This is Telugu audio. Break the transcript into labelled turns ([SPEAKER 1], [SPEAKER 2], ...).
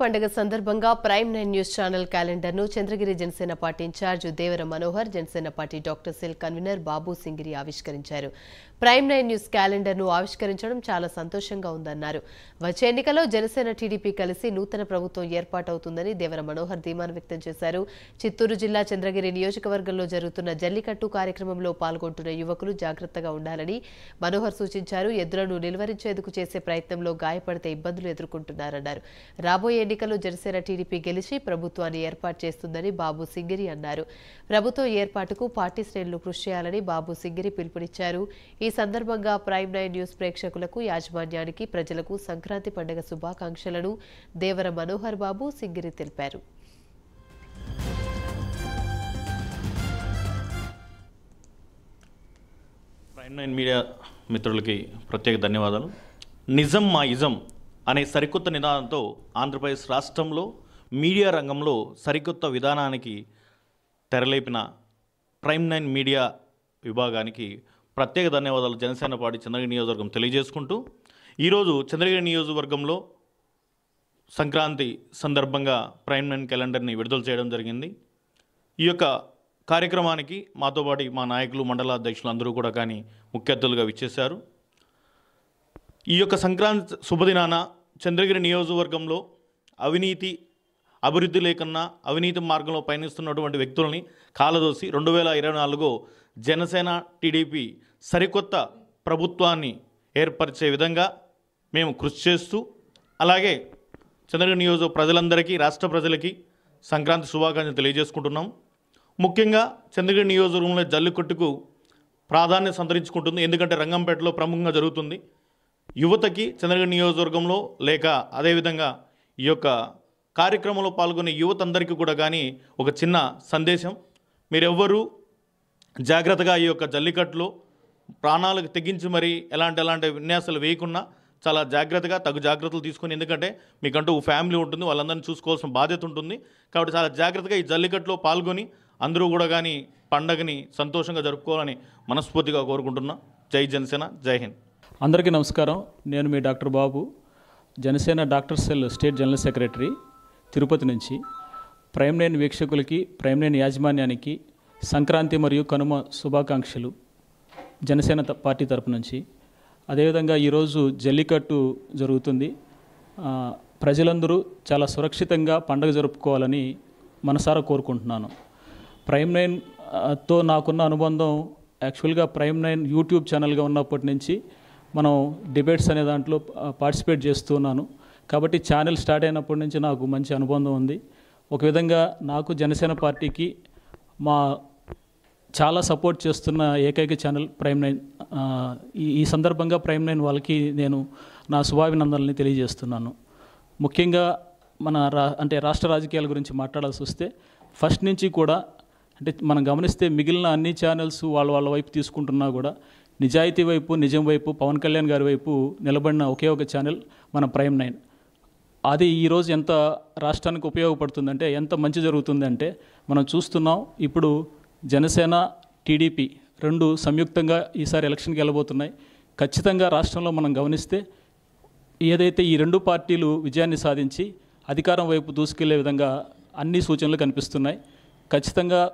[SPEAKER 1] పండుగ సందర్భంగా prime nine news channel calendar ను Chandragiri Janasena party incharge Devara Manohar Janasena party doctor cell convener Babu Singiri ఆవిష్కరించారు ప్రైమ్ నైన్ న్యూస్ క్యాలెండర్ ను ఆవిష్కరించడం చాలా సంతోషంగా ఉందన్నారు వచ్చే ఎన్నికల్లో జనసేన టీడీపీ కలిసి నూతన ప్రభుత్వం ఏర్పాటవుతుందని దేవర మనోహర్ ధీమాన్ వ్యక్తం చేశారు చిత్తూరు జిల్లా చంద్రగిరి నియోజకవర్గంలో జరుగుతున్న జల్లికట్టు కార్యక్రమంలో పాల్గొంటున్న యువకులు జాగ్రత్తగా ఉండాలని మనోహర్ సూచించారు ఎద్దులను నిలువరించేందుకు చేసే ప్రయత్నంలో గాయపడితే ఇబ్బందులు ఎదుర్కొంటున్నారన్నారు రాబోయే ఎన్నికలు జనసేన టీడీపీ గెలిచి ప్రభుత్వాన్ని ఏర్పాటు చేస్తుందని బాబు సింగిరి అన్నారు ప్రభుత్వ ఏర్పాటుకు పార్టీ శ్రేణులు కృషి చేయాలని బాబు సింగిరి పిలుపునిచ్చారు ఈ సందర్భంగా ప్రైమ్ నైన్ న్యూస్ ప్రేక్షకులకు యాజమాన్యానికి ప్రజలకు సంక్రాంతి పండుగ శుభాకాంక్షలను దేవర మనోహర్ బాబు సింగిరి తెలిపారు
[SPEAKER 2] ప్రైమ్ నైన్ మీడియా మిత్రులకి ప్రత్యేక ధన్యవాదాలు నిజం మా ఇజం అనే సరికొత్త నినాదంతో ఆంధ్రప్రదేశ్ రాష్ట్రంలో మీడియా రంగంలో సరికొత్త విధానానికి తెరలేపిన ప్రైమ్ నైన్ మీడియా విభాగానికి ప్రత్యేక ధన్యవాదాలు జనసేన పార్టీ చంద్రగిరి నియోజకవర్గం తెలియజేసుకుంటూ ఈరోజు చంద్రగిరి నియోజకవర్గంలో సంక్రాంతి సందర్భంగా ప్రైమ్ నైన్ క్యాలెండర్ని విడుదల చేయడం జరిగింది ఈ యొక్క కార్యక్రమానికి మాతో పాటు మా నాయకులు మండల అధ్యక్షులు అందరూ కూడా కానీ ముఖ్య అతిథులుగా విచ్చేశారు ఈ యొక్క సంక్రాంతి శుభదినాన చంద్రగిరి నియోజకవర్గంలో అవినీతి అభివృద్ధి లేకున్నా అవినీతి మార్గంలో పయనిస్తున్నటువంటి వ్యక్తులని కాలదోసి రెండు వేల ఇరవై నాలుగు జనసేన టీడీపీ సరికొత్త ప్రభుత్వాన్ని ఏర్పరిచే విధంగా మేము కృషి చేస్తూ అలాగే చంద్రగిరి నియోజక ప్రజలందరికీ రాష్ట్ర ప్రజలకి సంక్రాంతి శుభాకాంక్షలు తెలియజేసుకుంటున్నాం ముఖ్యంగా చంద్రగిరి నియోజకవర్గంలో జల్లికట్టుకు ప్రాధాన్యత సంతరించుకుంటుంది ఎందుకంటే రంగంపేటలో ప్రముఖంగా జరుగుతుంది యువతకి చంద్రగిరి నియోజకవర్గంలో లేక అదేవిధంగా ఈ యొక్క కార్యక్రమంలో పాల్గొనే యువత అందరికీ కూడా కానీ ఒక చిన్న సందేశం మీరెవ్వరూ జాగ్రత్తగా ఈ యొక్క జల్లికట్టులో ప్రాణాలకు తెగించి మరి ఎలాంటి ఎలాంటి విన్యాసాలు వేయకుండా చాలా జాగ్రత్తగా తగు జాగ్రత్తలు తీసుకొని ఎందుకంటే మీకంటూ ఫ్యామిలీ ఉంటుంది వాళ్ళందరినీ చూసుకోవాల్సిన బాధ్యత ఉంటుంది కాబట్టి చాలా జాగ్రత్తగా ఈ జల్లికట్లో పాల్గొని అందరూ కూడా కానీ పండగని సంతోషంగా జరుపుకోవాలని మనస్ఫూర్తిగా కోరుకుంటున్నా జై జనసేన జై హింద్
[SPEAKER 3] అందరికీ నమస్కారం నేను మీ doctor Babu Janasena doctor cell state general secretary Tirupati నుంచి ప్రైమ్ నైన్ వీక్షకులకి ప్రైమ్ నైన్ యాజమాన్యానికి సంక్రాంతి మరియు కనుమ శుభాకాంక్షలు జనసేన పార్టీ తరపు నుంచి అదేవిధంగా ఈరోజు జల్లికట్టు జరుగుతుంది ప్రజలందరూ చాలా సురక్షితంగా పండగ జరుపుకోవాలని మనసారా కోరుకుంటున్నాను ప్రైమ్ నైన్తో నాకున్న అనుబంధం యాక్చువల్గా ప్రైమ్ నైన్ యూట్యూబ్ ఛానల్గా ఉన్నప్పటి నుంచి మనం డిబేట్స్ అనే దాంట్లో పార్టిసిపేట్ చేస్తున్నాను కాబట్టి ఛానల్ స్టార్ట్ అయినప్పటి నుంచి నాకు మంచి అనుబంధం ఉంది ఒక విధంగా నాకు జనసేన పార్టీకి మా చాలా సపోర్ట్ చేస్తున్న ఏకైక ఛానల్ ప్రైమ్ నైన్ ఈ సందర్భంగా ప్రైమ్ నైన్ వాళ్ళకి నేను నా శుభాభినందనల్ని తెలియజేస్తున్నాను ముఖ్యంగా మన రా అంటే రాష్ట్ర రాజకీయాల గురించి మాట్లాడాల్సి వస్తే ఫస్ట్ నుంచి కూడా అంటే మనం గమనిస్తే మిగిలిన అన్ని ఛానల్స్ వాళ్ళ వాళ్ళ వైపు తీసుకుంటున్నా కూడా నిజాయితీ వైపు నిజం వైపు పవన్ కళ్యాణ్ గారి వైపు నిలబడిన ఒకే ఒక ఛానల్ మన ప్రైమ్ నైన్ అది ఈరోజు ఎంత రాష్ట్రానికి ఉపయోగపడుతుందంటే ఎంత మంచి జరుగుతుందంటే మనం చూస్తున్నాం ఇప్పుడు జనసేన టీడీపీ రెండు సంయుక్తంగా ఈసారి ఎలక్షన్కి వెళ్ళబోతున్నాయి ఖచ్చితంగా రాష్ట్రంలో మనం గమనిస్తే ఏదైతే ఈ రెండు పార్టీలు విజయాన్ని సాధించి అధికారం వైపు దూసుకెళ్లే విధంగా అన్ని సూచనలు కనిపిస్తున్నాయి ఖచ్చితంగా